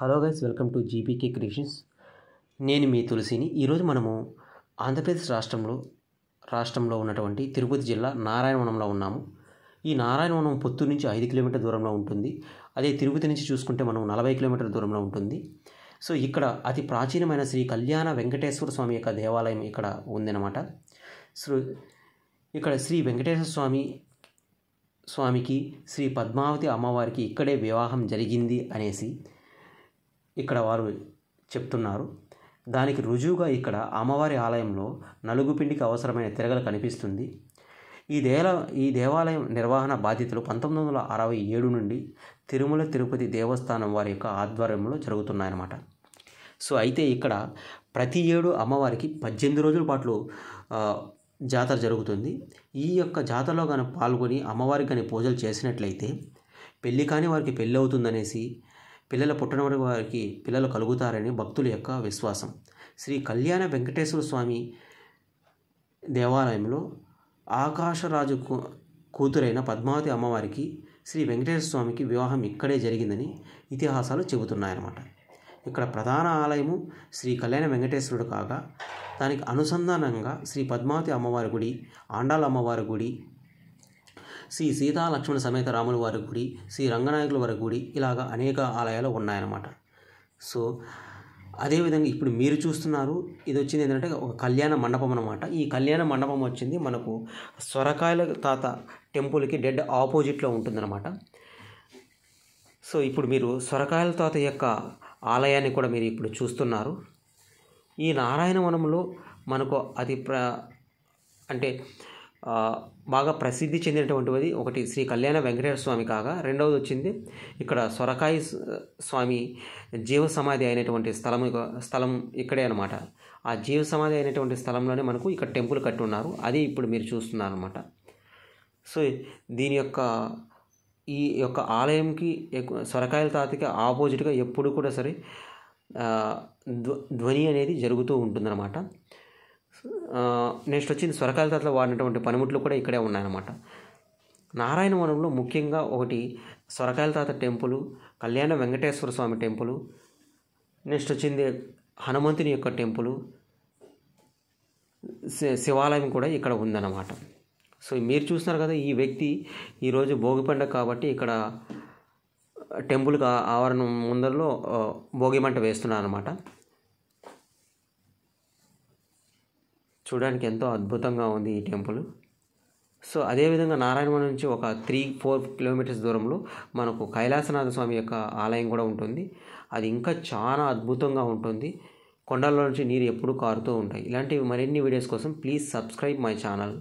hello guys welcome to GPK creations నేను మీ తులసిని ఈరోజు మనము ఆంధ్రప్రదేశ్ రాష్ట్రంలో రాష్ట్రంలో ఉన్నటువంటి తిరుపతి జిల్లా నారాయణవనంలో ఉన్నాము ఈ నారాయణవనం పొత్తూరు నుంచి ఐదు కిలోమీటర్ దూరంలో ఉంటుంది అదే తిరుపతి నుంచి చూసుకుంటే మనం నలభై కిలోమీటర్ల దూరంలో ఉంటుంది సో ఇక్కడ అతి ప్రాచీనమైన శ్రీ కళ్యాణ వెంకటేశ్వర స్వామి యొక్క దేవాలయం ఇక్కడ ఉందన్నమాట సో ఇక్కడ శ్రీ వెంకటేశ్వర స్వామి స్వామికి శ్రీ పద్మావతి అమ్మవారికి ఇక్కడే వివాహం జరిగింది అనేసి ఇక్కడ వారు చెప్తున్నారు దానికి రుజువుగా ఇక్కడ అమ్మవారి ఆలయంలో నలుగుపిండికి అవసరమైన తిరగలు కనిపిస్తుంది ఈ దేవ ఈ దేవాలయం నిర్వహణ బాధ్యతలు పంతొమ్మిది వందల అరవై ఏడు నుండి తిరుమల తిరుపతి దేవస్థానం వారి యొక్క ఆధ్వర్యంలో జరుగుతున్నాయన్నమాట సో అయితే ఇక్కడ ప్రతి ఏడు అమ్మవారికి పద్దెనిమిది రోజుల పాటు జాతర జరుగుతుంది ఈ యొక్క జాతరలో కానీ పాల్గొని అమ్మవారికి కానీ పూజలు చేసినట్లయితే పెళ్ళి కాని వారికి పెళ్ళి అవుతుందనేసి పిల్లల పుట్టిన వారికి పిల్లలు కలుగుతారని భక్తుల యొక్క విశ్వాసం శ్రీ కళ్యాణ వెంకటేశ్వర స్వామి దేవాలయంలో ఆకాశరాజు కూతురైన పద్మావతి అమ్మవారికి శ్రీ వెంకటేశ్వర స్వామికి వివాహం ఇక్కడే జరిగిందని ఇతిహాసాలు చెబుతున్నాయన్నమాట ఇక్కడ ప్రధాన ఆలయము శ్రీ కళ్యాణ వెంకటేశ్వరుడు కాగా దానికి అనుసంధానంగా శ్రీ పద్మావతి అమ్మవారి గుడి ఆండాల అమ్మవారి గుడి శ్రీ సీతాలక్ష్మణ సమేత రాముల వారి గుడి శ్రీ రంగనాయకుల వారి గుడి ఇలాగ అనేక ఆలయాలు ఉన్నాయన్నమాట సో అదేవిధంగా ఇప్పుడు మీరు చూస్తున్నారు ఇది వచ్చింది ఏంటంటే ఒక కళ్యాణ మండపం అనమాట ఈ కళ్యాణ మండపం వచ్చింది మనకు సొరకాయల తాత టెంపుల్కి డెడ్ ఆపోజిట్లో ఉంటుందన్నమాట సో ఇప్పుడు మీరు సొరకాయల తాత యొక్క ఆలయాన్ని కూడా మీరు ఇప్పుడు చూస్తున్నారు ఈ నారాయణవనంలో మనకు అతి ప్ర అంటే బాగా ప్రసిద్ధి చెందినటువంటిది ఒకటి శ్రీ కళ్యాణ వెంకటేశ్వర స్వామి కాగా రెండవది వచ్చింది ఇక్కడ సొరకాయ స్వామి జీవ సమాధి అయినటువంటి స్థలం స్థలం ఇక్కడే అనమాట ఆ జీవ సమాధి అయినటువంటి స్థలంలోనే మనకు ఇక్కడ టెంపుల్ కట్టి ఉన్నారు అది ఇప్పుడు మీరు చూస్తున్నారు అనమాట సో దీని యొక్క ఈ యొక్క ఆలయంకి సొరకాయల తాతకి ఆపోజిట్గా ఎప్పుడు కూడా సరే ధ్వని అనేది జరుగుతూ ఉంటుందన్నమాట నెక్స్ట్ వచ్చింది స్వరకాల తర్వాత వాడినటువంటి పనిముట్లు కూడా ఇక్కడే ఉన్నాయన్నమాట నారాయణవనంలో ముఖ్యంగా ఒకటి స్వరకాయల తాత టెంపులు కళ్యాణ వెంకటేశ్వర స్వామి టెంపులు నెక్స్ట్ వచ్చింది హనుమంతుని యొక్క టెంపులు శివాలయం కూడా ఇక్కడ ఉందన్నమాట సో మీరు చూస్తున్నారు కదా ఈ వ్యక్తి ఈరోజు భోగి పండుగ కాబట్టి ఇక్కడ టెంపుల్గా ఆవరణ ముందరలో భోగి మంట వేస్తున్నారు అనమాట చూడడానికి ఎంతో అద్భుతంగా ఉంది ఈ టెంపుల్ సో అదేవిధంగా నారాయణవనం నుంచి ఒక త్రీ ఫోర్ కిలోమీటర్స్ దూరంలో మనకు కైలాసనాథ స్వామి యొక్క ఆలయం కూడా ఉంటుంది అది ఇంకా చాలా అద్భుతంగా ఉంటుంది కొండల్లో నుంచి నీరు ఎప్పుడూ కారుతూ ఉంటాయి ఇలాంటివి మరిన్ని వీడియోస్ కోసం ప్లీజ్ సబ్స్క్రైబ్ మై ఛానల్